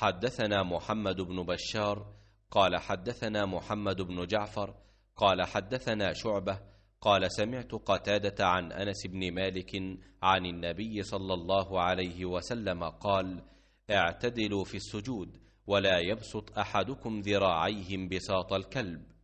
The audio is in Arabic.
حدثنا محمد بن بشار قال حدثنا محمد بن جعفر قال حدثنا شعبه قال سمعت قتاده عن انس بن مالك عن النبي صلى الله عليه وسلم قال اعتدلوا في السجود ولا يبسط احدكم ذراعيه بساط الكلب